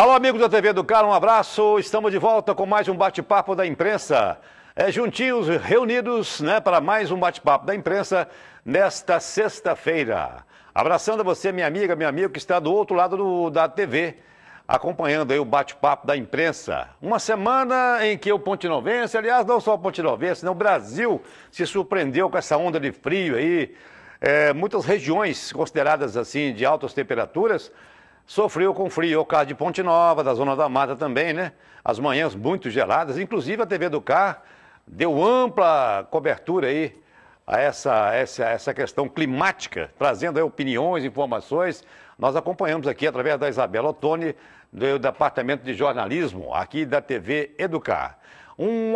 Alô, amigos da TV do Caro, um abraço. Estamos de volta com mais um bate-papo da imprensa. É, juntinhos, reunidos né, para mais um bate-papo da imprensa nesta sexta-feira. Abraçando você, minha amiga, meu amigo, que está do outro lado do, da TV, acompanhando aí o bate-papo da imprensa. Uma semana em que o pontinovense, aliás, não só o pontinovense, não, né, o Brasil se surpreendeu com essa onda de frio aí. É, muitas regiões consideradas assim de altas temperaturas sofreu com frio, o caso de Ponte Nova, da Zona da Mata também, né? As manhãs muito geladas, inclusive a TV do Car deu ampla cobertura aí a essa, essa, essa questão climática, trazendo opiniões, informações. Nós acompanhamos aqui através da Isabela Ottoni, do Departamento de Jornalismo, aqui da TV Educar. Um,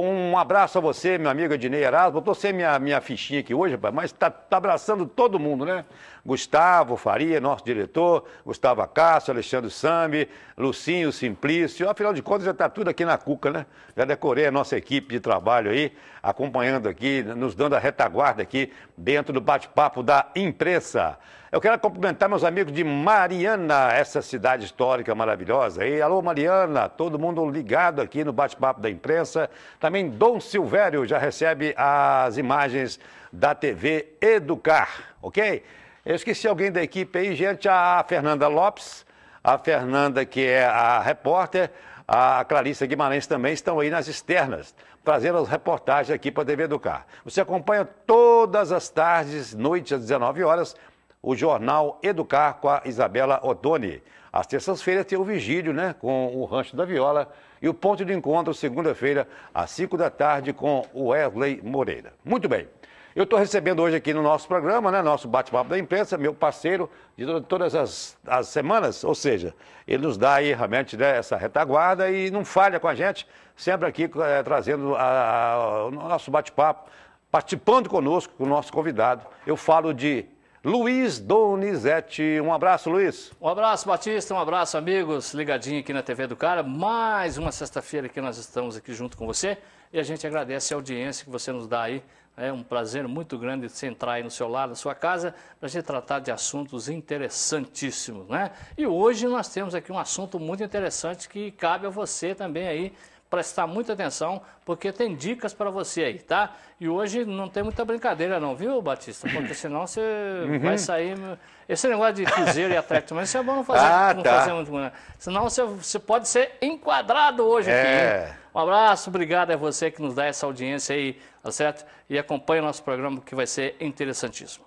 um abraço a você, meu amigo Ednei Erasmo. Estou sem minha, minha fichinha aqui hoje, rapaz, mas está tá abraçando todo mundo, né? Gustavo Faria, nosso diretor, Gustavo Acácio, Alexandre Sambi, Lucinho Simplício. Afinal de contas, já está tudo aqui na Cuca, né? Já decorei a nossa equipe de trabalho aí, acompanhando aqui, nos dando a retaguarda aqui dentro do bate-papo da imprensa. Eu quero cumprimentar meus amigos de Mariana, essa cidade histórica maravilhosa. E alô, Mariana, todo mundo ligado aqui no bate-papo da imprensa. Também Dom Silvério já recebe as imagens da TV Educar, ok? Eu esqueci alguém da equipe aí, gente, a Fernanda Lopes, a Fernanda que é a repórter, a Clarissa Guimarães também estão aí nas externas, trazendo as reportagens aqui para a TV Educar. Você acompanha todas as tardes, noites às 19 horas, o jornal Educar com a Isabela Ottoni Às terças-feiras tem o Vigílio, né, com o Rancho da Viola. E o ponto de encontro, segunda-feira, às 5 da tarde, com o Wesley Moreira. Muito bem. Eu estou recebendo hoje aqui no nosso programa, né, nosso bate-papo da imprensa, meu parceiro de todas as, as semanas, ou seja, ele nos dá aí realmente né, essa retaguarda e não falha com a gente, sempre aqui é, trazendo a, a, o nosso bate-papo, participando conosco, com o nosso convidado. Eu falo de Luiz Donizete. Um abraço, Luiz. Um abraço, Batista. Um abraço, amigos. Ligadinho aqui na TV do Cara. Mais uma sexta-feira que nós estamos aqui junto com você. E a gente agradece a audiência que você nos dá aí. É um prazer muito grande você entrar aí no seu lar, na sua casa, para a gente tratar de assuntos interessantíssimos, né? E hoje nós temos aqui um assunto muito interessante que cabe a você também aí prestar muita atenção, porque tem dicas para você aí, tá? E hoje não tem muita brincadeira não, viu, Batista? Porque senão você uhum. vai sair... Esse negócio de cruzeiro e atleta, mas isso é bom não fazer, ah, não tá. fazer muito. Né? Senão você, você pode ser enquadrado hoje é. aqui. Um abraço, obrigado a é você que nos dá essa audiência aí, tá certo? E acompanha o nosso programa que vai ser interessantíssimo.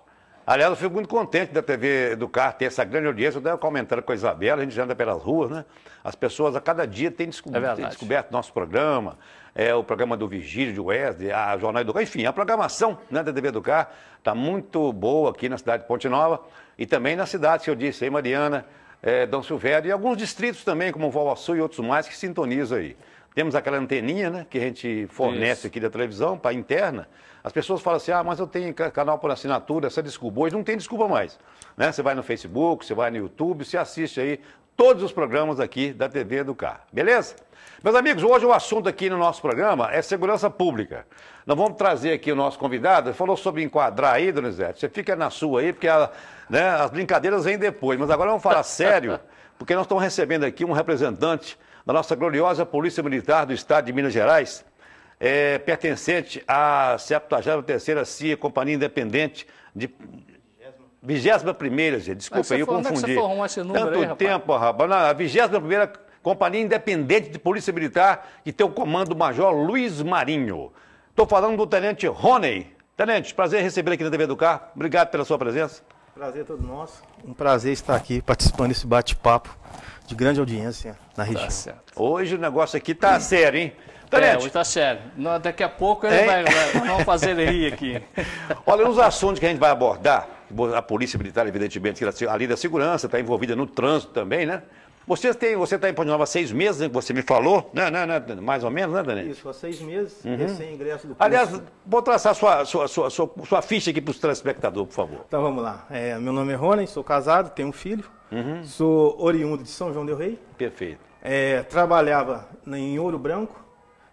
Aliás, eu fico muito contente da TV Educar ter essa grande audiência. Eu estava comentando com a Isabela, a gente anda pelas ruas, né? As pessoas a cada dia têm, é têm descoberto nosso programa, é, o programa do Vigílio, de Wesley, a Jornal Educar, Enfim, a programação né, da TV Educar está muito boa aqui na cidade de Ponte Nova e também na cidade que eu disse aí, Mariana, é, Dom Silvério e alguns distritos também, como Valvaçu e outros mais, que sintonizam aí. Temos aquela anteninha, né, que a gente fornece Isso. aqui da televisão para interna. As pessoas falam assim: "Ah, mas eu tenho canal por assinatura, essa é desculpa hoje não tem desculpa mais". Né? Você vai no Facebook, você vai no YouTube, você assiste aí todos os programas aqui da TV Educar. Beleza? Meus amigos, hoje o assunto aqui no nosso programa é segurança pública. Nós vamos trazer aqui o nosso convidado, ele falou sobre enquadrar aí, Donizete. Você fica na sua aí, porque a, né, as brincadeiras vêm depois. Mas agora vamos falar sério, porque nós estamos recebendo aqui um representante da nossa gloriosa Polícia Militar do Estado de Minas Gerais, é, pertencente à 73ª CIA, Companhia Independente de... 21ª, gente, desculpa, aí, eu é confundi. esse Tanto aí, rapaz? tempo, rapaz. Na 21ª Companhia Independente de Polícia Militar, que tem o comando Major Luiz Marinho. Estou falando do Tenente Rony. Tenente, prazer receber aqui na TV do Carro. Obrigado pela sua presença. Prazer todo nosso. Um prazer estar aqui participando desse bate-papo de grande audiência na tá região. Tá hoje o negócio aqui tá Sim. sério, hein? Tenente. Tá, é, hoje tá sério. daqui a pouco ele vai, vai, vamos fazer ele rir aqui. Olha, os assuntos que a gente vai abordar, a Polícia Militar, evidentemente, que além da segurança, está envolvida no trânsito também, né? Vocês têm, você está em Ponte Nova há seis meses, né, que você me falou, né, né, né, mais ou menos, né, Daniel? Isso, há seis meses, uhum. ingresso do curso. Aliás, vou traçar sua, sua, sua, sua, sua ficha aqui para os telespectadores, por favor. Então vamos lá. É, meu nome é Rony, sou casado, tenho um filho, uhum. sou oriundo de São João Del Rei. Perfeito. É, trabalhava em Ouro Branco,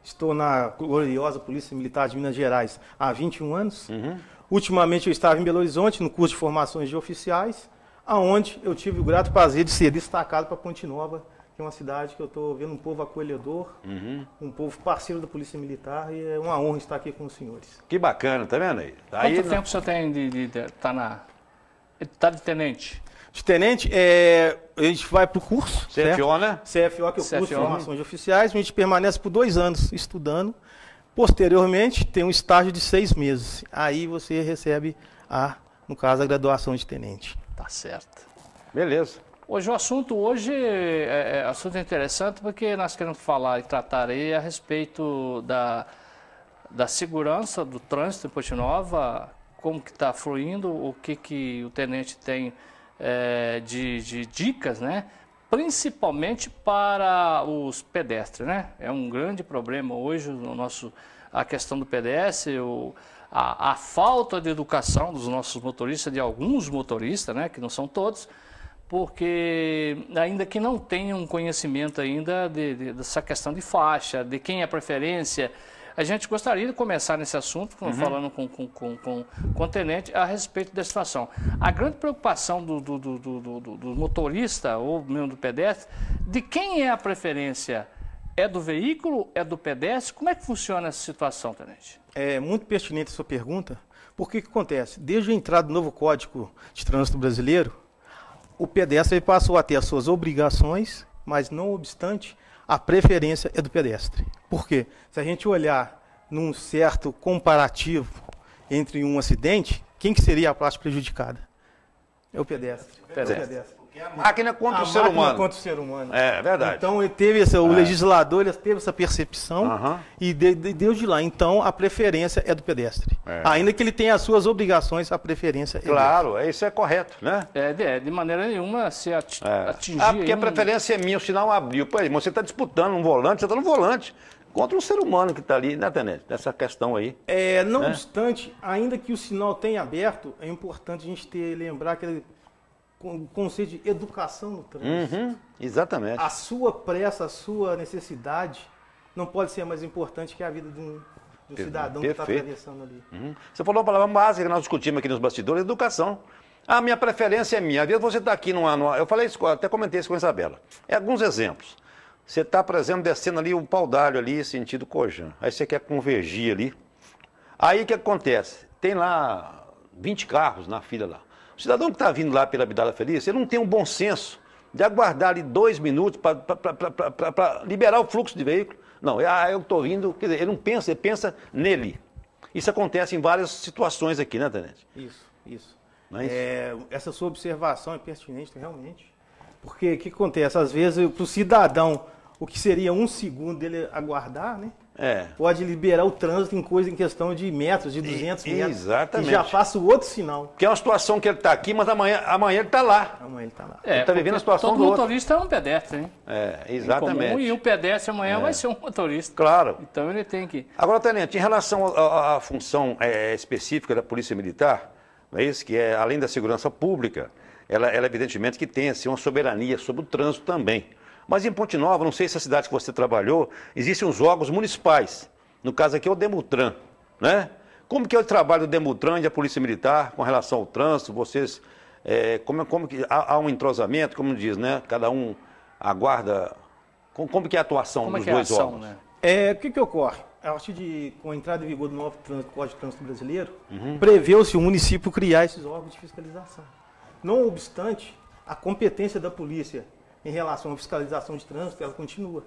estou na gloriosa Polícia Militar de Minas Gerais há 21 anos. Uhum. Ultimamente eu estava em Belo Horizonte, no curso de formações de oficiais aonde eu tive o grato prazer de ser destacado para Ponte Nova, que é uma cidade que eu estou vendo um povo acolhedor, uhum. um povo parceiro da Polícia Militar, e é uma honra estar aqui com os senhores. Que bacana, tá vendo aí? Daí, Quanto tempo não... o senhor tem de, estar de, tá na... tá de tenente? De tenente, é, a gente vai para o curso. CFO, certo? né? CFO, que é o curso de formações né? oficiais. A gente permanece por dois anos estudando. Posteriormente, tem um estágio de seis meses. Aí você recebe a, no caso, a graduação de tenente. Tá certo. Beleza. Hoje o assunto hoje é, é assunto interessante porque nós queremos falar e tratar aí a respeito da, da segurança do trânsito em Nova, como que está fluindo, o que, que o tenente tem é, de, de dicas, né? principalmente para os pedestres, né? É um grande problema hoje no nosso, a questão do PDS, o, a, a falta de educação dos nossos motoristas, de alguns motoristas, né, que não são todos, porque ainda que não tenham um conhecimento ainda de, de, dessa questão de faixa, de quem é a preferência, a gente gostaria de começar nesse assunto, uhum. falando com, com, com, com, o tenente, a respeito da situação. A grande preocupação do, do, do, do motorista ou mesmo do pedestre, de quem é a preferência é do veículo? É do pedestre? Como é que funciona essa situação, Tenente? É muito pertinente a sua pergunta, porque o que acontece? Desde a entrada do novo Código de Trânsito Brasileiro, o pedestre passou a ter as suas obrigações, mas não obstante, a preferência é do pedestre. Por quê? Se a gente olhar num certo comparativo entre um acidente, quem que seria a parte prejudicada? É o pedestre. pedestre. É o pedestre. É a máquina contra a o ser humano. contra o ser humano. É, é, verdade. Então ele teve essa, o é. legislador ele teve essa percepção e de, de, deu de lá. Então a preferência é do pedestre. É. Ainda que ele tenha as suas obrigações, a preferência é Claro, dele. É, isso é correto, né? É, de, é, de maneira nenhuma se ati é. atingir. Ah, porque a preferência um... é minha, o sinal abriu. Pô, irmão, você está disputando um volante, você está no volante contra um ser humano que está ali, né, Tenente? Nessa questão aí. É, não né? obstante, ainda que o sinal tenha aberto, é importante a gente ter, lembrar que com o conceito de educação no trânsito. Uhum, exatamente. A sua pressa, a sua necessidade não pode ser mais importante que a vida de um, de um cidadão tá Perfeito. que está atravessando ali. Uhum. Você falou uma palavra básica que nós discutimos aqui nos bastidores, educação. A minha preferência é minha. Às vezes você está aqui no Eu falei isso, até comentei isso com a Isabela. É alguns exemplos. Você está, por exemplo, descendo ali o um pau d'alho ali, sentido Cojan. Aí você quer convergir ali. Aí o que acontece? Tem lá 20 carros na fila lá. O cidadão que está vindo lá pela Abdala Feliz, ele não tem um bom senso de aguardar ali dois minutos para liberar o fluxo de veículo. Não, é, ah, eu estou vindo, quer dizer, ele não pensa, ele pensa nele. Isso acontece em várias situações aqui, né, Tenente? Isso, isso. Mas... É, é, essa sua observação é pertinente realmente. Porque o que acontece? Às vezes, para o cidadão, o que seria um segundo dele aguardar, né? É. Pode liberar o trânsito em coisa em questão de metros, de 200 e, metros. Exatamente. E já passa o outro sinal. Que é uma situação que ele está aqui, mas amanhã, amanhã ele está lá. Amanhã ele está lá. É, ele está vivendo a situação todo do outro. motorista é um pedestre, hein? É, exatamente. Comum, e o pedestre amanhã é. vai ser um motorista. Claro. Então ele tem que... Agora, Tenente, em relação à função é, é, específica da Polícia Militar, não é isso? Que é, além da segurança pública, ela, ela evidentemente que tem assim, uma soberania sobre o trânsito também. Mas em Ponte Nova, não sei se a cidade que você trabalhou, existem os órgãos municipais. No caso aqui é o Demutran, né? Como que é o trabalho do Demutran e da Polícia Militar com relação ao trânsito? Vocês, é, como, como que há, há, um entrosamento, como diz, né? Cada um aguarda. Como, como que é a atuação como é dos é dois é órgãos? Né? É, o que, que ocorre? A partir de, com a entrada em vigor do novo trânsito, Código de Trânsito Brasileiro, uhum. preveu-se o município criar esses órgãos de fiscalização. Não obstante, a competência da polícia em relação à fiscalização de trânsito, ela continua.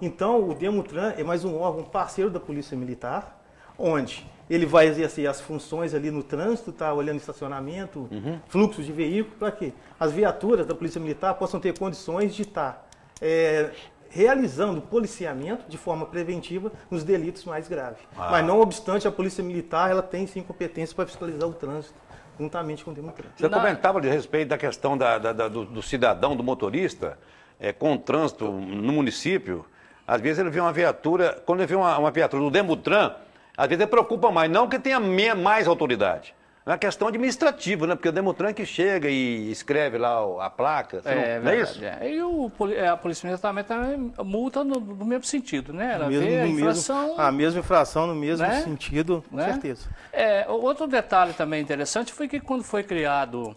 Então, o Demutran é mais um órgão parceiro da Polícia Militar, onde ele vai exercer as funções ali no trânsito, tá olhando estacionamento, uhum. fluxo de veículo, para que as viaturas da Polícia Militar possam ter condições de estar tá, é, realizando policiamento de forma preventiva nos delitos mais graves. Ah. Mas não obstante, a Polícia Militar ela tem sim competência para fiscalizar o trânsito juntamente com o Democrata. Você Na... comentava a respeito da questão da, da, da, do, do, cidadão, do motorista, é, com o trânsito no município. Às vezes ele vê uma viatura, quando ele vê uma, uma viatura do Demutran, às vezes ele preocupa mais, não que tenha mais autoridade, é uma questão administrativa, né? Porque o Demutran que chega e escreve lá a placa, é, não, não é isso? É. E o, é, a Polícia Militar também tá multa no, no, mesmo sentido, né? Ela mesmo, vê a infração... Mesmo, a mesma infração no mesmo né? sentido, com né? certeza. É, outro detalhe também interessante foi que quando foi criado...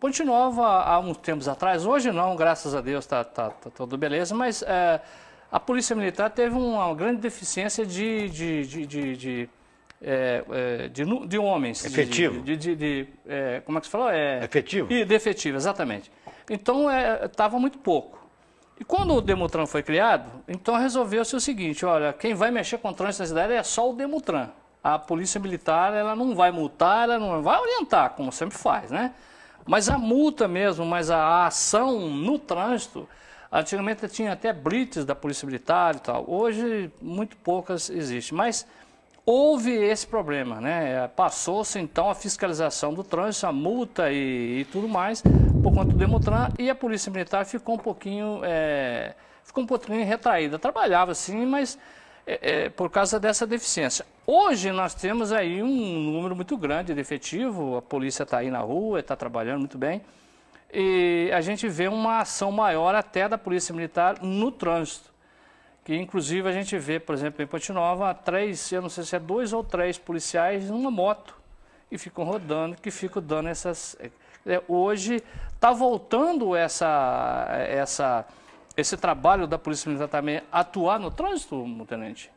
Ponte Nova, há uns tempos atrás, hoje não, graças a Deus está tá, tá tudo beleza, mas é, a Polícia Militar teve uma grande deficiência de, de, de, de é, é, de, de, homens. Efetivo. De, de, de é, como é que se falou, É, efetivo. E de efetivo, exatamente. Então, estava é, muito pouco. E quando o Demutran foi criado, então resolveu-se o seguinte, olha, quem vai mexer com o trânsito na cidade é só o Demutran. A polícia militar, ela não vai multar, ela não vai orientar, como sempre faz, né? Mas a multa mesmo, mas a ação no trânsito, antigamente tinha até brites da polícia militar e tal. Hoje, muito poucas existem. Mas houve esse problema, né? É, passou-se então a fiscalização do trânsito, a multa e, e, tudo mais por conta do Demutran e a Polícia Militar ficou um pouquinho, é, ficou um pouquinho retraída. Trabalhava sim, mas é, é, por causa dessa deficiência. Hoje nós temos aí um número muito grande de efetivo, a polícia está aí na rua, está trabalhando muito bem e a gente vê uma ação maior até da Polícia Militar no trânsito que inclusive a gente vê, por exemplo, em Ponte Nova, três, eu não sei se é dois ou três policiais numa moto e ficam rodando, que ficam dando essas. Eh, eh, hoje está voltando essa, eh, essa, esse trabalho da Polícia Militar também atuar no trânsito, tenente?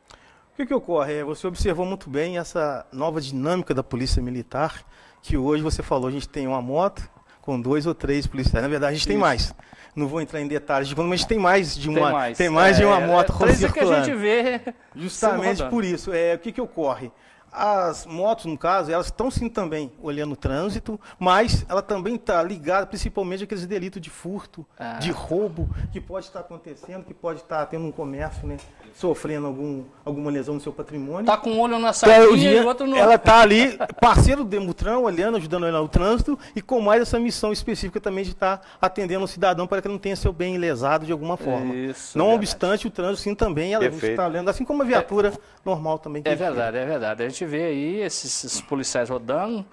O que, que ocorre? É, você observou muito bem essa nova dinâmica da Polícia Militar, que hoje você falou, a gente tem uma moto, com dois ou três policiais. Na verdade, a gente Isso. tem mais. Não vou entrar em detalhes de quando, mas a gente tem mais de uma, tem mais, tem mais é, de uma moto é, circulando. É que a gente vê justamente por isso. É, o que, que ocorre? as motos, no caso, elas estão sim também olhando o trânsito, mas ela também está ligada principalmente àqueles delitos de furto, ah. de roubo, que pode estar acontecendo, que pode estar tendo um comércio, né? Sofrendo algum, alguma lesão no seu patrimônio. Está com um olho na então, saída e o outro no Ela está ali, parceiro do demutrão olhando, ajudando ele no trânsito, e com mais essa missão específica também de estar tá atendendo o cidadão para que ele não tenha seu bem lesado de alguma forma. Isso, não verdade. obstante, o trânsito sim também, ela está olhando, assim como a viatura é, normal também. É verdade, é verdade, é verdade gente vê aí esses, esses policiais rodando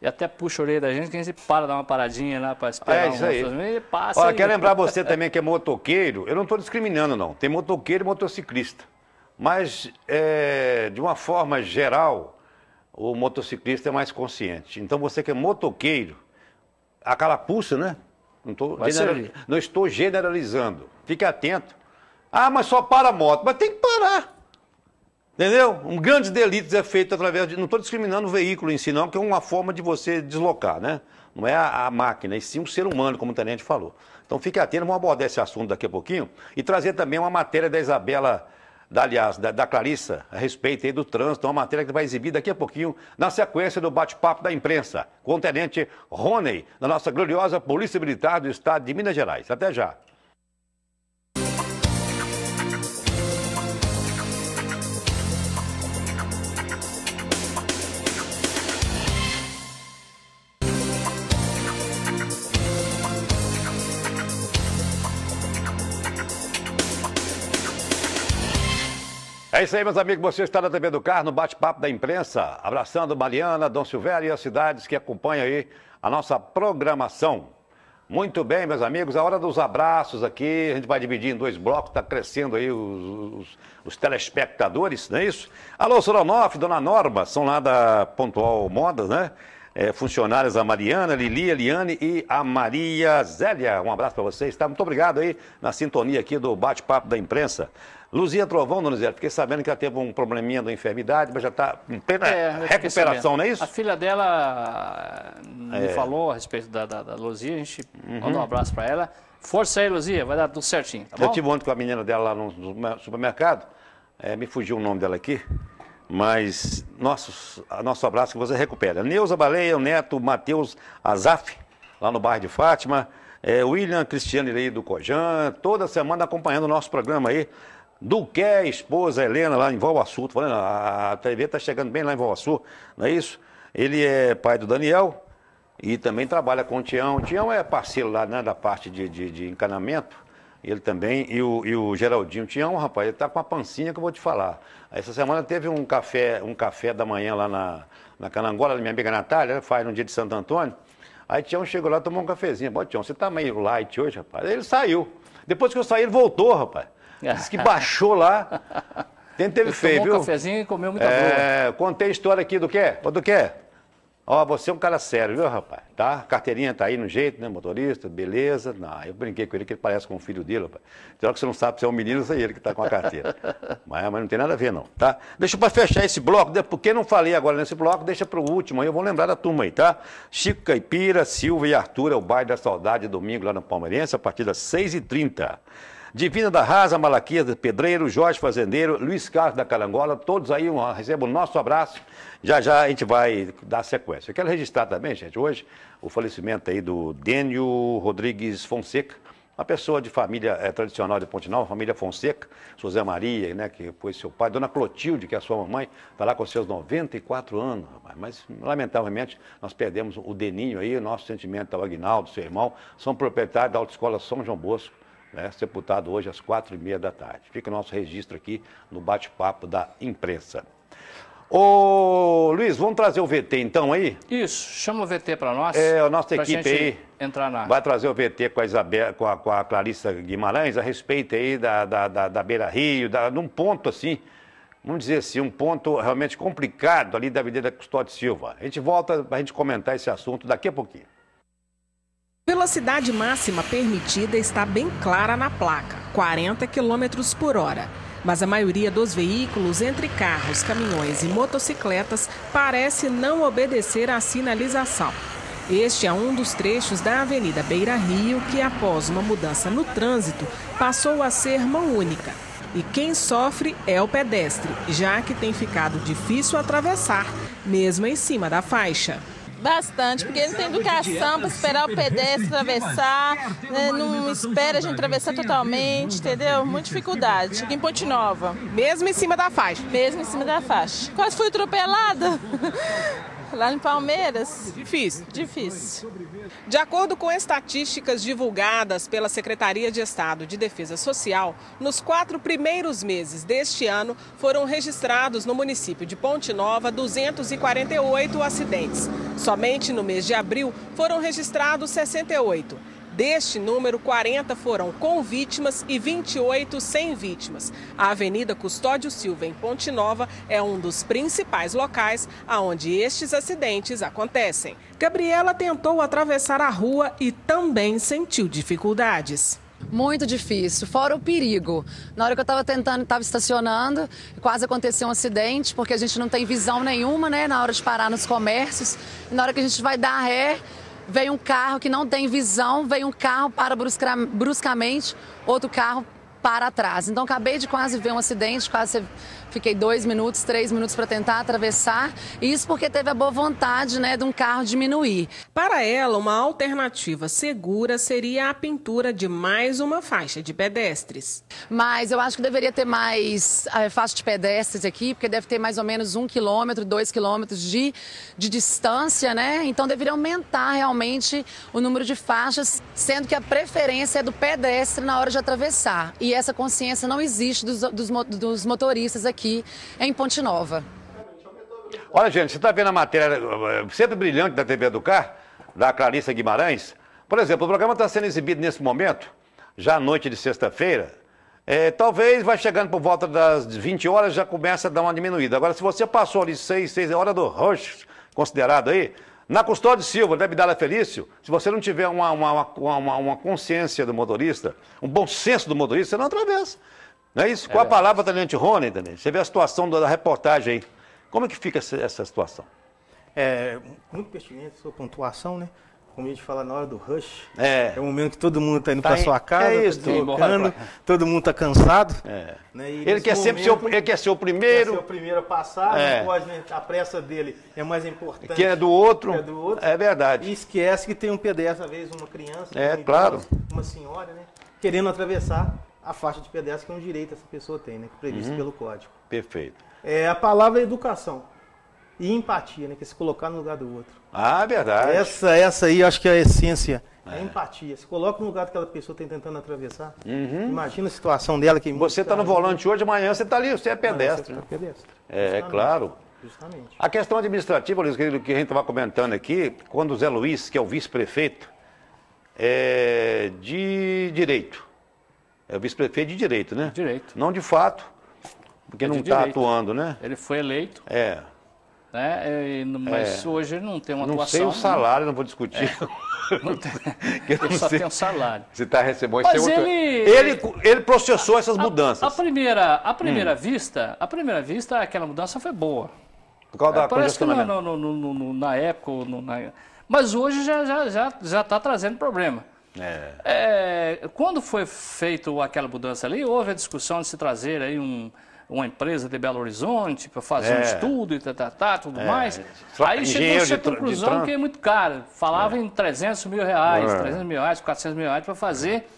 e até puxa a orelha da gente, que a gente para dar uma paradinha lá para esperar. É isso aí. E passa Olha, quero lembrar você também que é motoqueiro, eu não estou discriminando não, tem motoqueiro e motociclista. Mas, é, de uma forma geral, o motociclista é mais consciente. Então, você que é motoqueiro, a carapuça, né? Não, tô general... não estou generalizando. Fique atento. Ah, mas só para a moto. Mas tem que parar. Entendeu? Um grande delito é feito através de. Não estou discriminando o veículo em si, não, que é uma forma de você deslocar, né? Não é a, a máquina, e sim o ser humano, como o Tenente falou. Então fique atento, vamos abordar esse assunto daqui a pouquinho e trazer também uma matéria da Isabela da, aliás, da, da, Clarissa, a respeito aí do trânsito, uma matéria que vai exibir daqui a pouquinho na sequência do bate-papo da imprensa, com o tenente Roney, da nossa gloriosa Polícia Militar do Estado de Minas Gerais. Até já. É isso aí, meus amigos. Você está na TV do Carro, no bate-papo da imprensa, abraçando Mariana, Dom Silvério e as cidades que acompanham aí a nossa programação. Muito bem, meus amigos, a é hora dos abraços aqui, a gente vai dividir em dois blocos, está crescendo aí os, os, os, telespectadores, não é isso? Alô, Soronoff, Dona Norma, são lá da Pontual Modas, né? É, funcionárias, a Mariana, Lili, Eliane e a Maria Zélia. Um abraço para vocês, tá? Muito obrigado aí na sintonia aqui do Bate-Papo da Imprensa. Luzia Trovão, dona Zé, fiquei sabendo que ela teve um probleminha da enfermidade, mas já está em plena é, recuperação, não é isso? A filha dela hum, me é. falou a respeito da, da, da Luzia, a gente uhum. manda um abraço para ela. Força aí, Luzia, vai dar tudo certinho, tá Eu estive ontem com a menina dela lá no supermercado, é, me fugiu o nome dela aqui, mas nosso, nosso abraço que você recupera. Neuza Baleia, o Neto, Matheus Azaf, lá no bairro de Fátima, é, William Cristiano aí do Cojan, toda semana acompanhando o nosso programa aí é esposa Helena, lá em Valvaçu. Tô falando, a TV está chegando bem lá em Valvaçu, não é isso? Ele é pai do Daniel e também trabalha com o Tião. O Tião é parceiro lá né, da parte de, de, de encanamento. Ele também, e o, e o Geraldinho Tião, rapaz, ele tá com uma pancinha que eu vou te falar. Essa semana teve um café, um café da manhã lá na, na Canangola, minha amiga Natália, né, faz no dia de Santo Antônio. Aí Tião chegou lá, tomou um cafezinho. Bom, Tião, você tá meio light hoje, rapaz. ele saiu. Depois que eu saí, ele voltou, rapaz. Diz que baixou lá. Tem teve feio, viu? um cafezinho e comeu muita é, boa. Contei a história aqui do quê? do quê? Ó, você é um cara sério, viu, rapaz? Tá? carteirinha tá aí no jeito, né? Motorista, beleza. Não, eu brinquei com ele que ele parece com o filho dele, rapaz. Só que você não sabe se é um menino ou se é ele que tá com a carteira. mas, mas não tem nada a ver, não, tá? Deixa para fechar esse bloco, né? porque não falei agora nesse bloco, deixa pro último aí, eu vou lembrar da turma aí, tá? Chico Caipira, Silva e Arthur, é o bairro da saudade, domingo lá no Palmeirense, a partir das 6h30. Divina da Rasa, Malaquias Pedreiro, Jorge Fazendeiro, Luiz Carlos da Carangola, todos aí um, recebam o nosso abraço. Já já a gente vai dar sequência. Eu quero registrar também, gente, hoje o falecimento aí do Dênio Rodrigues Fonseca, uma pessoa de família é, tradicional de Ponte Nova, família Fonseca, José Maria, né, que foi seu pai, Dona Clotilde, que é a sua mamãe, está lá com seus 94 anos, rapaz. Mas, lamentavelmente, nós perdemos o Deninho aí, nosso sentimento ao Aguinaldo, seu irmão, são proprietários da Autoescola São João Bosco, né, sepultado hoje às quatro e meia da tarde. Fica o nosso registro aqui no bate-papo da imprensa. Ô Luiz, vamos trazer o VT então aí? Isso, chama o VT para nós. É, a nossa equipe aí entrar na... vai trazer o VT com a, Isabel, com a, com a Clarissa Guimarães a respeito aí da, da, da, da Beira Rio, da, num ponto assim, vamos dizer assim, um ponto realmente complicado ali da Avenida Custódio Silva. A gente volta para a gente comentar esse assunto daqui a pouquinho. Velocidade máxima permitida está bem clara na placa, 40 km por hora. Mas a maioria dos veículos, entre carros, caminhões e motocicletas, parece não obedecer à sinalização. Este é um dos trechos da Avenida Beira Rio que, após uma mudança no trânsito, passou a ser mão única. E quem sofre é o pedestre, já que tem ficado difícil atravessar, mesmo em cima da faixa. Bastante, porque não tem educação para esperar o pedestre atravessar, né? não espera a gente atravessar totalmente, entendeu? Muita dificuldade. Chega em Ponte Nova. Mesmo em cima da faixa? Mesmo em cima da faixa. Quase fui atropelada. Lá em Palmeiras? Difícil. Difícil. De acordo com estatísticas divulgadas pela Secretaria de Estado de Defesa Social, nos quatro primeiros meses deste ano foram registrados no município de Ponte Nova 248 acidentes. Somente no mês de abril foram registrados 68. Deste número, 40 foram com vítimas e 28 sem vítimas. A Avenida Custódio Silva, em Ponte Nova, é um dos principais locais aonde estes acidentes acontecem. Gabriela tentou atravessar a rua e também sentiu dificuldades. Muito difícil, fora o perigo. Na hora que eu estava tentando, estava estacionando, quase aconteceu um acidente, porque a gente não tem visão nenhuma, né, na hora de parar nos comércios. E na hora que a gente vai dar ré, vem um carro que não tem visão, vem um carro para bruscamente, outro carro para trás. Então, acabei de quase ver um acidente, quase fiquei dois minutos, três minutos para tentar atravessar. Isso porque teve a boa vontade né, de um carro diminuir. Para ela, uma alternativa segura seria a pintura de mais uma faixa de pedestres. Mas eu acho que deveria ter mais é, faixa de pedestres aqui, porque deve ter mais ou menos um quilômetro, dois quilômetros de, de distância, né? Então, deveria aumentar realmente o número de faixas, sendo que a preferência é do pedestre na hora de atravessar. E e essa consciência não existe dos, dos, dos motoristas aqui em Ponte Nova. Olha, gente, você está vendo a matéria sempre eh, brilhante da TV Educar, da Clarissa Guimarães. Por exemplo, o programa está sendo exibido nesse momento, já à noite de sexta-feira. É, talvez vai chegando por volta das 20 horas, já começa a dar uma diminuída. Agora, se você passou ali 6, 6 é hora do rush, considerado aí, na Custódio Silva, da Abdala Felício, se você não tiver uma, uma, uma, uma, consciência do motorista, um bom senso do motorista, você não atravessa. Não é isso? É. Qual a palavra, Tenente Rony, Tenente? Você vê a situação da reportagem aí. Como é que fica essa, essa situação? É muito pertinente a sua pontuação, né? como a gente fala na hora do rush, é, é o momento que todo mundo está indo tá para sua é casa, é isso, tá todo mundo está cansado. É. Né? ele, quer momento, sempre ser o, ele quer ser o primeiro. Quer ser o primeiro a passar, é. pode, né? a pressa dele é mais importante. Que é do outro. É, do outro. é verdade. E esquece que tem um pedestre, às vezes, uma criança, é, né? então, claro. uma senhora, né? querendo atravessar a faixa de pedestre, que é um direito que essa pessoa tem, né? É previsto uhum. pelo código. Perfeito. É, a palavra é educação e empatia, né? Que é se colocar no lugar do outro. Ah, verdade. Essa, essa aí eu acho que é a essência. É. é empatia. Se coloca no lugar daquela pessoa que está tentando atravessar. Uhum. Imagina a situação dela que. Você está no né? volante hoje, amanhã você está ali, você é pedestre. tá pedestre. É, é Justamente. é claro. Justamente. A questão administrativa, Luiz, que a gente estava comentando aqui, quando o Zé Luiz, que é o vice-prefeito, é de direito. É o vice-prefeito de direito, né? Direito. Não de fato, porque é não está atuando, né? Ele foi eleito. É. Né? É, e, mas é. hoje não tem uma não atuação. Não sei o né? salário, não, não vou discutir. É. Não tem, eu só tem um salário. Você está recebendo. É mas ele, outro... ele, ele processou a, essas mudanças. A, primeira, a primeira hum. vista, a primeira vista, aquela mudança foi boa. Por causa é, da Parece que não, no, no, no, na época, na... mas hoje já está já, já, já tá trazendo problema. É. É, quando foi feita aquela mudança ali, houve a discussão de se trazer aí um, uma empresa de Belo Horizonte para fazer é. um estudo e tá, tá, tá tudo é. mais. Aí chegou a conclusão que é muito caro. Falava é. em 300 mil reais, é. 300 mil reais, 400 mil reais para fazer.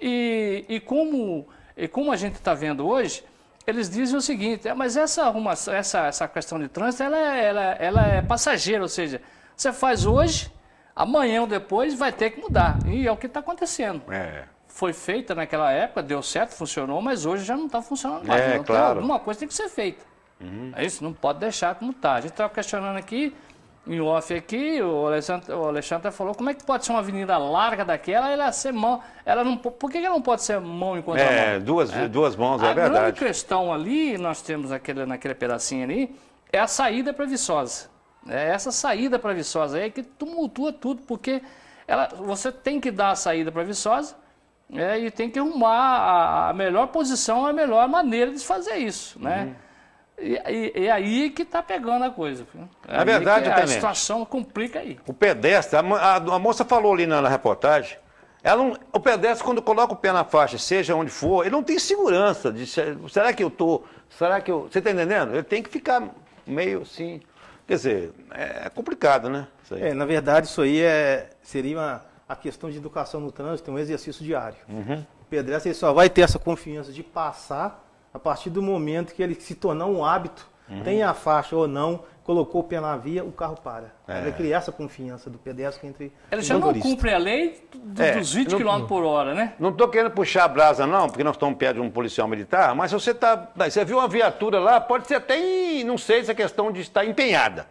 E, e, como, e como a gente está vendo hoje, eles dizem o seguinte, é, mas essa, essa, essa questão de trânsito, ela, é, ela, ela é passageira, ou seja, você faz hoje, amanhã ou depois vai ter que mudar. E é o que está acontecendo. É foi feita naquela época, deu certo, funcionou, mas hoje já não está funcionando mais. É, então, claro. alguma coisa tem que ser feita. Uhum. É isso não pode deixar como está. A gente estava questionando aqui, em off aqui, o Alexandre, o Alexandre falou como é que pode ser uma avenida larga daquela, ela ser mão. Ela não, por que ela não pode ser mão enquanto é, Duas, é, duas mãos, a é verdade. A grande questão ali, nós temos aquele, naquele pedacinho ali, é a saída para Viçosa. É essa saída para Viçosa aí que tumultua tudo, porque ela, você tem que dar a saída para Viçosa é, e tem que arrumar a, melhor posição, a melhor maneira de fazer isso, né? Uhum. E, e, e, aí que está pegando a coisa. É, é verdade, A situação complica aí. O pedestre, a, a, a moça falou ali na, na reportagem, ela não, o pedestre, quando coloca o pé na faixa, seja onde for, ele não tem segurança. De, será que eu tô? Será que eu. Você está entendendo? Ele tem que ficar meio assim. Quer dizer, é complicado, né? É, na verdade, isso aí é, seria uma a questão de educação no trânsito é um exercício diário. Uhum. O pedestre só vai ter essa confiança de passar a partir do momento que ele se tornar um hábito, uhum. tem a faixa ou não, colocou o pé na via, o carro para. É. Vai criar essa confiança do pedestre entre Ele já não cumpre a lei é, dos 20 não, km por hora, né? Não estou querendo puxar a brasa, não, porque nós estamos perto de um policial militar, mas se você tá, você viu uma viatura lá, pode ser até, em, não sei se é questão de estar empenhada,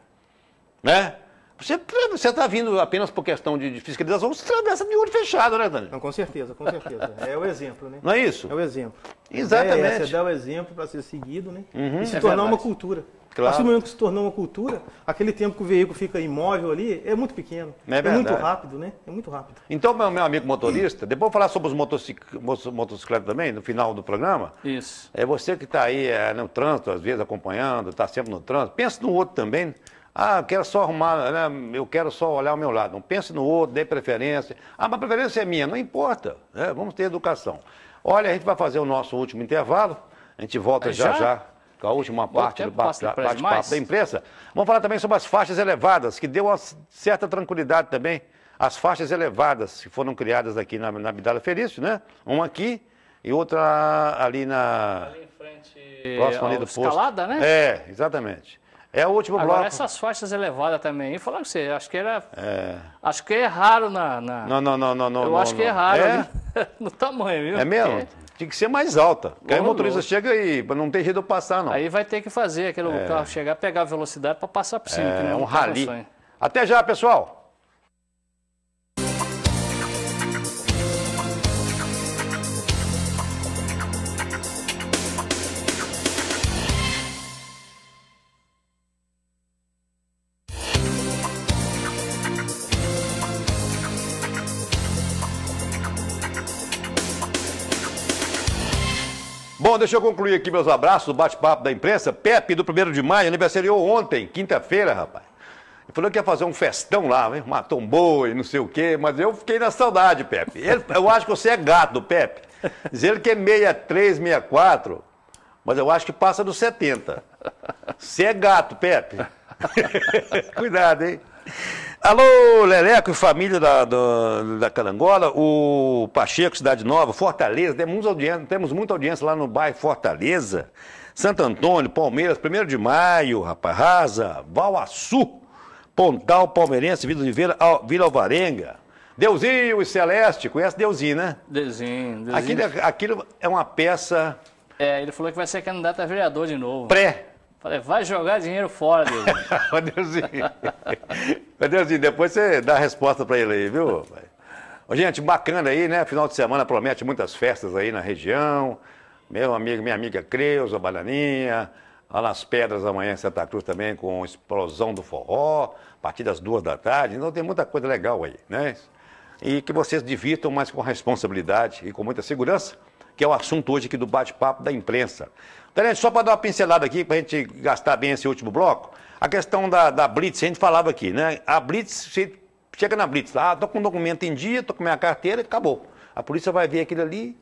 né? Você está vindo apenas por questão de, de fiscalização, você atravessa de olho fechado, né, Daniel? Não, com certeza, com certeza. É o exemplo, né? Não é isso? É o exemplo. É Exatamente. É, você dá o exemplo para ser seguido, né? Uhum, e se é tornar verdade. uma cultura. Claro. A partir do momento que se tornou uma cultura, aquele tempo que o veículo fica imóvel ali é muito pequeno. É, é muito rápido, né? É muito rápido. Então, meu, meu amigo motorista, depois vou falar sobre os motocicletas também, no final do programa. Isso. É você que está aí é, no trânsito, às vezes, acompanhando, está sempre no trânsito. Pensa no outro também. Ah, quero só arrumar, né? eu quero só olhar ao meu lado. Não pense no outro, dê preferência. Ah, mas a preferência é minha. Não importa. Né? Vamos ter educação. Olha, a gente vai fazer o nosso último intervalo. A gente volta é já? já. já com a última parte do bate-papo da imprensa. Vamos falar também sobre as faixas elevadas, que deu uma certa tranquilidade também. As faixas elevadas que foram criadas aqui na, na Bidala Felício, né? Uma aqui e outra ali na. Ali em frente. Próximo ali do posto. Escalada, né? É, exatamente. É o último Agora, bloco. essas faixas elevadas também, eu falar com você, acho que era. É. Acho que é raro na, na. Não, não, não, não, não. Eu não, acho não. que é raro é? no tamanho, viu? É mesmo? É. Tinha que ser mais alta. Porque aí o motorista chega e não tem jeito de eu passar, não. Aí vai ter que fazer aquele é. carro chegar, pegar a velocidade para passar por cima. É, um tá rali. Até já, pessoal! deixa eu concluir aqui meus abraços, bate-papo da imprensa. Pepe, do 1 de maio, aniversariou ontem, quinta-feira, rapaz. Ele falou que ia fazer um festão lá, hein? matou um boi, não sei o quê, mas eu fiquei na saudade, Pepe. Ele, eu acho que você é gato, Pepe. Diz ele que é 63, 64, mas eu acho que passa dos 70. Você é gato, Pepe. Cuidado, hein? Alô, Leleco e família da, do, da Calangola, o Pacheco, Cidade Nova, Fortaleza, temos, audiência, temos muita audiência lá no bairro Fortaleza, Santo Antônio, Palmeiras, 1 de Maio, rapaz, Rasa, Valaçu, Pontal, Palmeirense, Vila Oliveira, Vila Alvarenga, Deusinho e Celeste, conhece Deusinho, né? Deusinho, Deusinho. Aquilo, é, aquilo é uma peça... É, ele falou que vai ser candidato a vereador de novo. Pré, Falei, vai jogar dinheiro fora, Deusinho. Ô, Deusinho. Deusinho, depois você dá a resposta para ele aí, viu? Ô, gente, bacana aí, né? Final de semana promete muitas festas aí na região. Meu amigo, minha amiga Creuza, Bananinha. Lá nas Pedras amanhã em Santa Cruz também com explosão do forró, a partir das duas da tarde. Então tem muita coisa legal aí, né? E que vocês divirtam, mas com responsabilidade e com muita segurança, que é o assunto hoje aqui do bate-papo da imprensa. Então, só para dar uma pincelada aqui, para a gente gastar bem esse último bloco, a questão da, da Blitz, a gente falava aqui, né? A Blitz, você chega na Blitz, ah, estou com o documento em dia, estou com minha carteira, acabou. A polícia vai ver aquilo ali.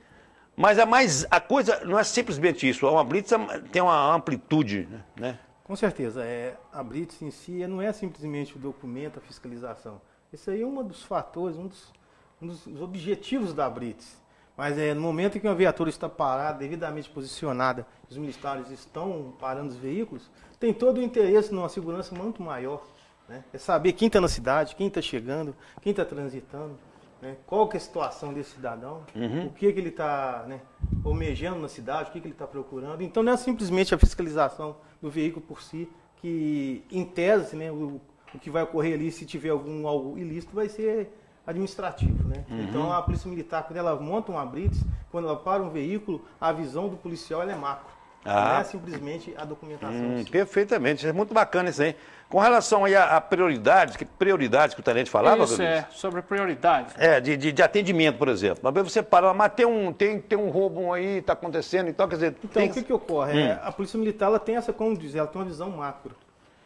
Mas a, é mais, a coisa não é simplesmente isso. É uma Blitz é tem uma amplitude, né? Com certeza. É, a Blitz em si não é simplesmente o documento, a fiscalização. Esse aí é um dos fatores, um dos, um dos objetivos da Blitz mas é, no momento em que uma viatura está parada, devidamente posicionada, os militares estão parando os veículos, tem todo o interesse numa segurança muito maior. Né? É saber quem está na cidade, quem está chegando, quem está transitando, né? qual que é a situação desse cidadão, uhum. o que, que ele está né, almejando na cidade, o que, que ele está procurando. Então não é simplesmente a fiscalização do veículo por si, que em tese né, o, o que vai ocorrer ali se tiver algum algo ilícito vai ser administrativo, né? Uhum. Então a polícia militar, quando ela monta um abrigo, quando ela para um veículo, a visão do policial é macro. Ah. Não é simplesmente a documentação. Hum, perfeitamente, é muito bacana isso aí. Com relação aí a, a prioridades, que prioridades que o talento falava, Isso é, sobre prioridades. É, de, de, de, atendimento, por exemplo. Mas você para, ah, mas tem um, tem, tem um roubo aí, está acontecendo, e então quer dizer... Então, tem... o que, que ocorre? Hum. É, a Polícia Militar ela tem essa, como diz, ela tem uma visão macro.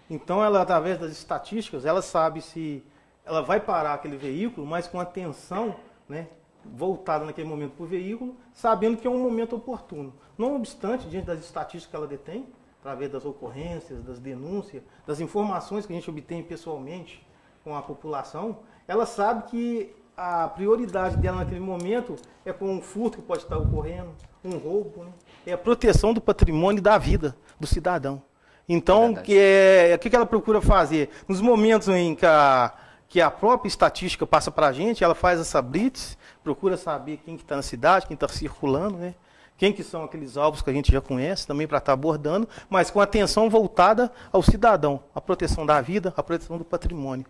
Então, ela, através das estatísticas, ela sabe se ela vai parar aquele veículo, mas com atenção né, voltada naquele momento para o veículo, sabendo que é um momento oportuno. Não obstante, diante das estatísticas que ela detém, através das ocorrências, das denúncias, das informações que a gente obtém pessoalmente com a população, ela sabe que a prioridade dela naquele momento é com um furto que pode estar ocorrendo, um roubo, né? é a proteção do patrimônio e da vida do cidadão. Então, é que é, o que ela procura fazer? Nos momentos em que a que a própria estatística passa para a gente, ela faz essa blitz, procura saber quem que está na cidade, quem está circulando, né? quem que são aqueles alvos que a gente já conhece, também para estar tá abordando, mas com atenção voltada ao cidadão, à proteção da vida, à proteção do patrimônio,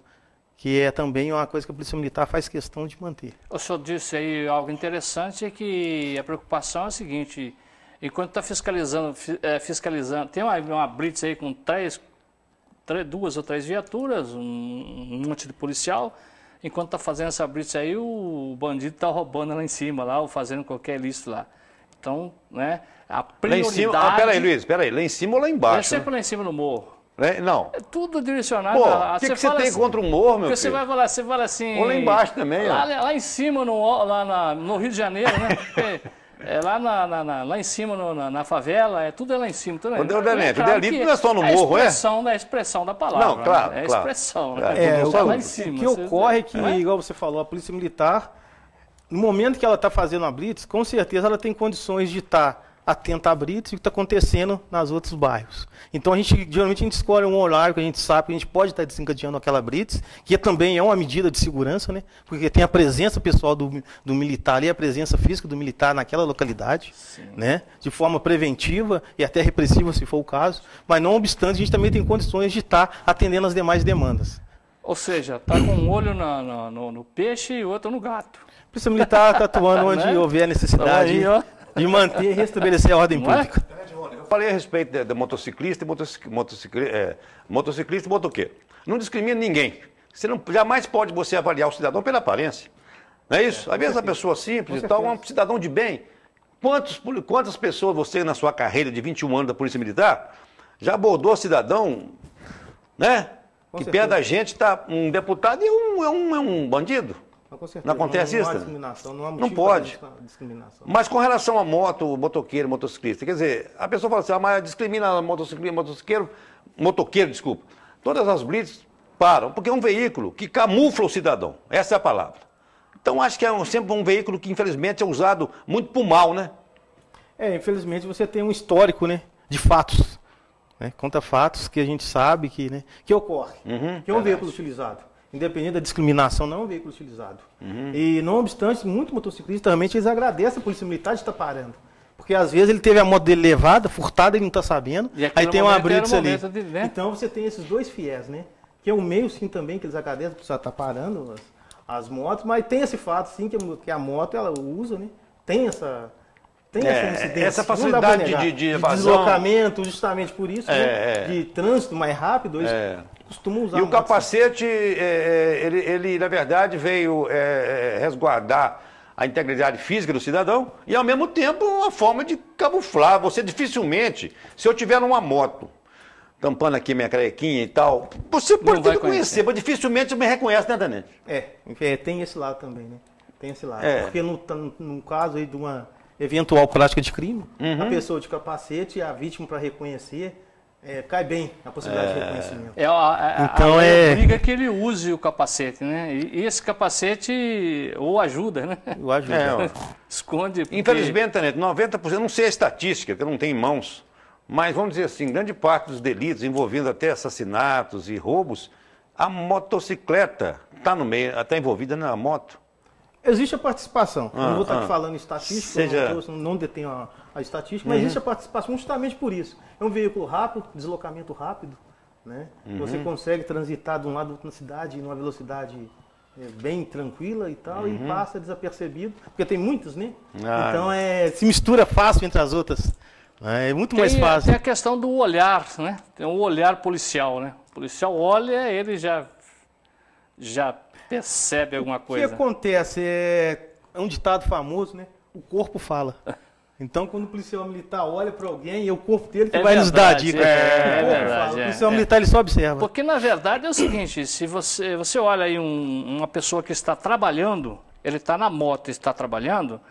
que é também uma coisa que a Polícia Militar faz questão de manter. O senhor disse aí algo interessante, é que a preocupação é a seguinte, enquanto está fiscalizando, é, fiscalizando, tem uma, uma blitz aí com três, duas ou três viaturas, um, um monte de policial. Enquanto está fazendo essa blitz aí, o bandido está roubando lá em cima, lá, ou fazendo qualquer ilícito lá. Então, né, a ah, prioridade... ah, peraí, Luiz, peraí, lá em cima ou lá embaixo? É sempre né? lá em cima no morro. É, não. É tudo direcionado. O que, que, você tem assim, contra o morro, meu filho? Você vai falar, você fala assim... Ou lá embaixo também. Lá, ó. lá em cima, no, lá na, no Rio de Janeiro, né? Porque, é lá, na, na, na, lá em cima, no, na, na, favela, é tudo é lá em cima. Tudo é, é, é, claro ali não é só no é morro, expressão, é? Da, é expressão da palavra. Não, claro. Né? É claro. expressão. Né? É, é lá em cima, o que ocorre é que, né? igual você falou, a polícia militar, no momento que ela está fazendo a blitz, com certeza ela tem condições de estar tá atento a Brito e o que está acontecendo nos outros bairros. Então a gente geralmente a gente escolhe um horário que a gente sabe que a gente pode estar tá desencadeando aquela Brits, que também é uma medida de segurança, né? Porque tem a presença pessoal do, do militar e a presença física do militar naquela localidade, né? De forma preventiva e até repressiva, se for o caso. Mas não obstante, a gente também tem condições de estar tá atendendo as demais demandas. Ou seja, está com um olho na, na, no, no peixe e outro no gato. Precisa Militar está atuando onde né? houver necessidade. Aí, de manter e restabelecer a ordem é? pública. É, eu falei a respeito de, de motociclista e motociclista, é, motociclista e motoqueiro. Não discrimina ninguém. Você não, jamais pode você avaliar o cidadão pela aparência. Não é isso? É, Às vezes a pessoa simples e então, tal, um cidadão de bem. Quantos, quantas pessoas você, na sua carreira de 21 anos da Polícia Militar, já abordou cidadão, né? Com que certeza. perto da gente está um deputado e um, é um, é um bandido certeza, não acontece não, isso? Não há discriminação, não há motivo não pode. discriminação. Mas com relação a moto, motoqueiro, motociclista, quer dizer, a pessoa fala assim, ah, mas discrimina motociclista, motocicleiro, motoqueiro, desculpa. Todas as blitz param, porque é um veículo que camufla o cidadão, essa é a palavra. Então acho que é um, sempre um veículo que infelizmente é usado muito por mal, né? É, infelizmente você tem um histórico, né, de fatos. Né? Conta fatos que a gente sabe que, né, que ocorre, uhum, que é um verdade. veículo utilizado independente da discriminação, não é um veículo utilizado. Uhum. E não obstante, muitos motociclistas realmente eles agradecem a polícia militar de estar parando. Porque às vezes ele teve a moto dele levada, furtada, ele não está sabendo. Aí tem uma blitz ali. De, né? Então você tem esses dois fiéis, né? Que é o meio sim também, que eles agradecem por estar parando as, as, motos, mas tem esse fato sim que, que a moto ela usa, né? Tem essa. Tem é, essa incidência. Essa facilidade negar, de, de, de, deslocamento, justamente por isso, é, né? É. De trânsito mais rápido. é costumam usar. E o um capacete, é, é, ele, ele, na verdade, veio é, é, resguardar a integridade física do cidadão e, ao mesmo tempo, uma forma de camuflar. Você dificilmente, se eu tiver uma moto tampando aqui minha carequinha e tal. Você pode ter que conhecer, mas dificilmente me reconhece, né, Danete? É, é, tem esse lado também, né? Tem esse lado. É. Porque no, no caso aí de uma eventual prática de crime, uhum. a pessoa de capacete e a vítima para reconhecer é, cai bem a possibilidade é... de reconhecimento. É, a, então é. Obriga é que ele use o capacete, né? E, esse capacete ou ajuda, né? O ajuda. É, é. Esconde. Porque... Infelizmente, né, 90%, não sei a estatística, que eu não tenho em mãos, mas vamos dizer assim, grande parte dos delitos envolvendo até assassinatos e roubos, a motocicleta está no meio, está envolvida na moto. Existe a participação. Ah, não vou estar ah, ah. falando estatística, seja... não, não detenho a, a estatística, uhum. mas existe a participação justamente por isso. É um veículo rápido, deslocamento rápido, né? Uhum. Você consegue transitar de um lado na cidade numa velocidade é, bem tranquila e tal, uhum. e passa desapercebido, porque tem muitos, né? Ah. Então é, se mistura fácil entre as outras. Né? É muito tem, mais fácil. Tem a questão do olhar, né? Tem o olhar policial, né? O policial olha, ele já já Percebe alguma coisa. O que acontece? É, é um ditado famoso, né? O corpo fala. Então, quando o policial militar olha para alguém, é o corpo dele que é vai verdade, nos dar a dica. É, é, é verdade. Fala. O é, policial é. militar ele só observa. Porque, na verdade, é o seguinte: se você, você olha aí um, uma pessoa que está trabalhando, ele está na moto e está trabalhando,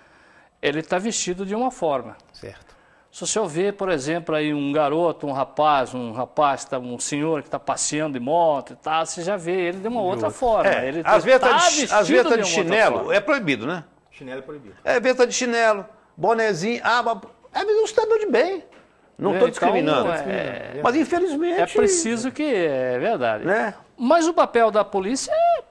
ele está vestido de uma forma. Certo. Se o senhor vê, por exemplo, aí um garoto, um rapaz, um rapaz, tá, um senhor que está passeando de moto e tal, você já vê, ele de uma outra forma. É, ele às vezes está de, tá de, de chinelo, é proibido, né? Chinelo é proibido. É, venta de chinelo, bonezinho, ah, é um cidadão de bem. Não é, estou discriminando. Então, é, mas infelizmente. É preciso que. É verdade. Né? Mas o papel da polícia é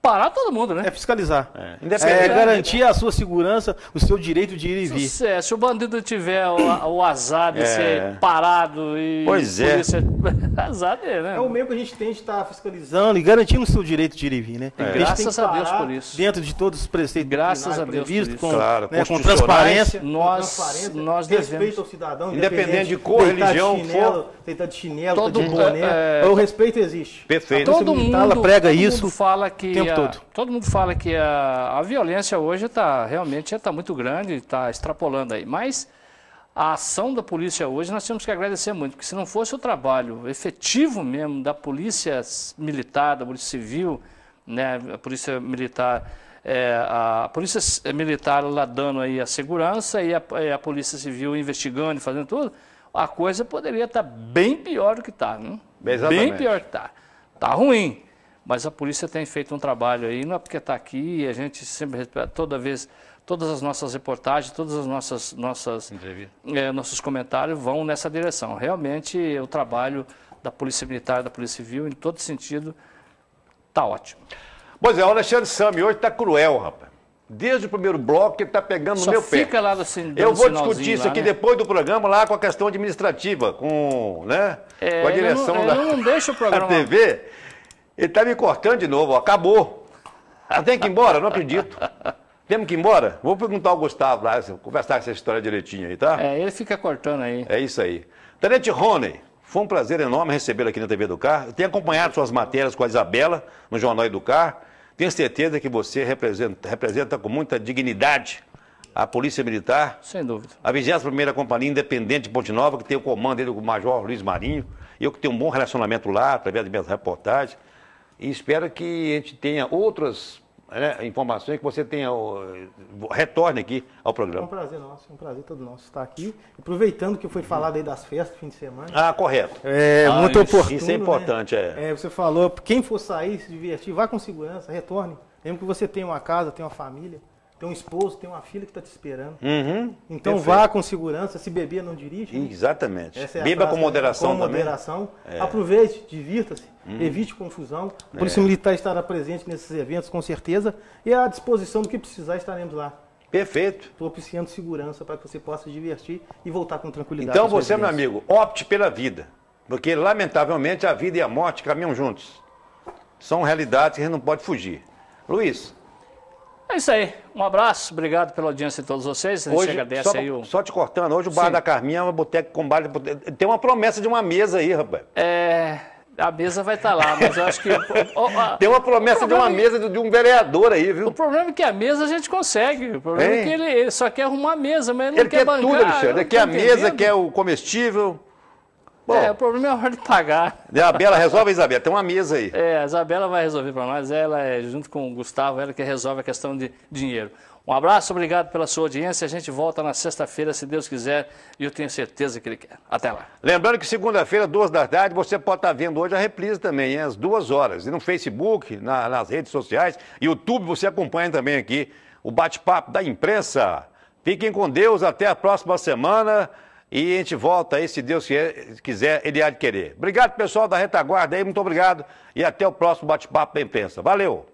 parar todo mundo, né? É fiscalizar. É, é garantir a sua segurança, o seu direito de ir e vir. Sucesso. É, se o bandido tiver o, o azar de é. ser parado e. Pois é. azar dele, é, né? É o mesmo que a gente tem de estar tá fiscalizando e garantindo o seu direito de ir e vir, né? É. A Graças a, Deus por isso. Dentro de todos os preceitos. Graças a Deus. Previsto, com, claro, né, com transparência. Nós, com transparência, nós devemos. Respeito ao cidadão, independente, independente de cor, religião, de chinelo, for. Tentar de chinelo, todo de boné. É, o respeito existe. Perfeito. Todo mundo, prega isso. mundo fala que a, todo. Todo mundo fala que a, a violência hoje está realmente está muito grande, está extrapolando aí. Mas a ação da polícia hoje nós temos que agradecer muito, porque se não fosse o trabalho efetivo mesmo da polícia militar, da polícia civil, né, a polícia militar, é, a polícia eh, militar lá dando aí a segurança e a, e a polícia civil investigando e fazendo tudo, a coisa poderia estar tá bem pior do que está, né? Exatamente. Bem pior que está. Está ruim. Mas a polícia tem feito um trabalho aí, não é porque está aqui, a gente sempre, toda vez, todas as nossas reportagens, todas as nossas, nossas é, nossos comentários vão nessa direção. Realmente, o trabalho da Polícia Militar, da Polícia Civil, em todo sentido, está ótimo. Pois é, o Alexandre Sami hoje está cruel, rapaz. Desde o primeiro bloco ele está pegando Só no meu fica pé. Lá, assim, Eu vou discutir isso lá, aqui né? depois do programa, lá com a questão administrativa, com, né? É, com a direção não, da não deixa o programa... da TV. Ele está me cortando de novo, ó, acabou. tem que ir embora? Não acredito. Temos que ir embora? Vou perguntar ao Gustavo lá, conversar com essa história direitinho aí, tá? É, ele fica cortando aí. É isso aí. Tenente Rony, foi um prazer enorme recebê-lo aqui na TV Educar. Eu tenho acompanhado suas matérias com a Isabela no Jornal Educar. Tenho certeza que você representa, representa com muita dignidade a Polícia Militar. Sem dúvida. A 21ª Companhia Independente de Ponte Nova, que tem o comando dele, o Major Luiz Marinho. Eu que tenho um bom relacionamento lá, através de minhas reportagens e espero que a gente tenha outras né, informações, que você tenha retorne aqui ao programa. É um prazer nosso, é um prazer todo nosso estar aqui. Aproveitando que foi falado aí das festas, fim de semana. Ah, correto. É ah, muito isso, oportuno. Isso é né? importante, né? é. é. Você falou, quem for sair, se divertir, vá com segurança, retorne. Lembra que você tem uma casa, tem uma família tem um esposo, tem uma filha que está te esperando. Uhum, então perfeito. vá com segurança, se beber não dirige. Exatamente. É Beba com né? moderação também. Com moderação. Também. Aproveite, divirta-se, uhum. evite confusão. A Polícia é. Militar estará presente nesses eventos com certeza e à disposição do que precisar estaremos lá. Perfeito. Propiciando segurança para que você possa se divertir e voltar com tranquilidade. Então você, meu amigo, opte pela vida. Porque, lamentavelmente, a vida e a morte caminham juntos. São realidades que a gente não pode fugir. Luiz, é isso aí. Um abraço, obrigado pela audiência de todos vocês. A gente agradece só, aí o... só te cortando, hoje o Bar Sim. da Carminha é uma boteca com bar. Tem uma promessa de uma mesa aí, rapaz. É. A mesa vai estar tá lá, mas eu acho que. Tem uma promessa de uma é mesa de um vereador aí, viu? O problema é que a mesa a gente consegue. O problema é hein? é que ele, ele, só quer arrumar a mesa, mas ele, ele não quer, quer bancar, tudo, Alexandre. Ele quer a entendendo. mesa, quer o comestível. Bom, é, o problema é a hora de pagar. Isabela, resolve, Isabela. Tem uma mesa aí. É, a Isabela vai resolver para nós. Ela, é junto com o Gustavo, ela que resolve a questão de dinheiro. Um abraço, obrigado pela sua audiência. A gente volta na sexta-feira, se Deus quiser, e eu tenho certeza que Ele quer. Até lá. Lembrando que segunda-feira, duas da tarde, você pode estar vendo hoje a reprise também, hein? às duas horas. E no Facebook, na, nas redes sociais, YouTube, você acompanha também aqui o bate-papo da imprensa. Fiquem com Deus, até a próxima semana. E a gente volta aí, se Deus quiser, ele há de querer. Obrigado, pessoal da retaguarda aí, muito obrigado. E até o próximo bate-papo da imprensa. Valeu!